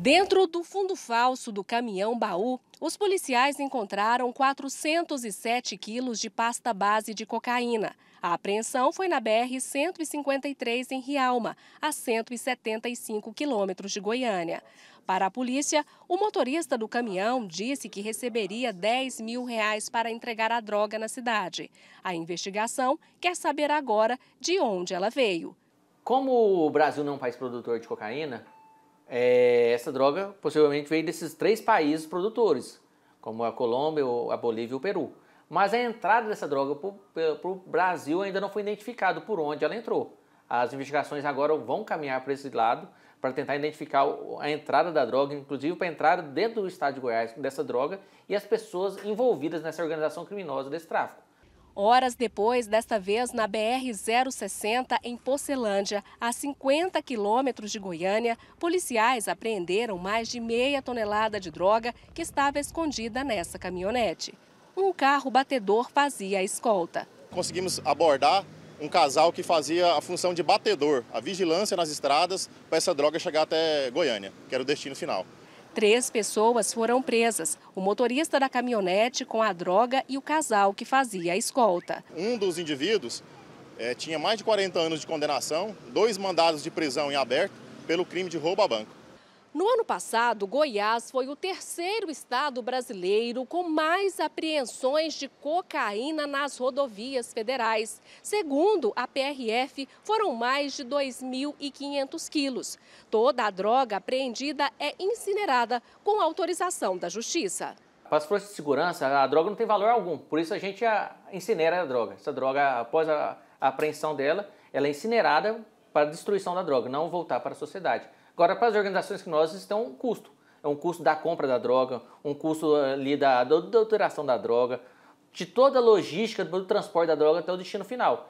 Dentro do fundo falso do caminhão baú, os policiais encontraram 407 quilos de pasta base de cocaína. A apreensão foi na BR-153 em Rialma, a 175 quilômetros de Goiânia. Para a polícia, o motorista do caminhão disse que receberia 10 mil reais para entregar a droga na cidade. A investigação quer saber agora de onde ela veio. Como o Brasil não é um país produtor de cocaína, é, essa droga possivelmente veio desses três países produtores, como a Colômbia, a Bolívia e o Peru. Mas a entrada dessa droga para o Brasil ainda não foi identificado por onde ela entrou. As investigações agora vão caminhar para esse lado para tentar identificar a entrada da droga, inclusive para a entrada dentro do estado de Goiás dessa droga e as pessoas envolvidas nessa organização criminosa desse tráfico. Horas depois, desta vez na BR-060, em Porcelândia, a 50 quilômetros de Goiânia, policiais apreenderam mais de meia tonelada de droga que estava escondida nessa caminhonete. Um carro batedor fazia a escolta. Conseguimos abordar um casal que fazia a função de batedor, a vigilância nas estradas para essa droga chegar até Goiânia, que era o destino final. Três pessoas foram presas: o motorista da caminhonete com a droga e o casal que fazia a escolta. Um dos indivíduos é, tinha mais de 40 anos de condenação, dois mandados de prisão em aberto pelo crime de roubo a banco. No ano passado, Goiás foi o terceiro estado brasileiro com mais apreensões de cocaína nas rodovias federais. Segundo a PRF, foram mais de 2.500 quilos. Toda a droga apreendida é incinerada com autorização da Justiça. Para as forças de segurança, a droga não tem valor algum, por isso a gente ah, incinera a droga. Essa droga, após a apreensão dela, ela é incinerada para a destruição da droga, não voltar para a sociedade. Agora, para as organizações criminosas, estão um custo. É um custo da compra da droga, um custo eh, ali da adulteração da droga, de toda a logística do transporte da droga até o destino final.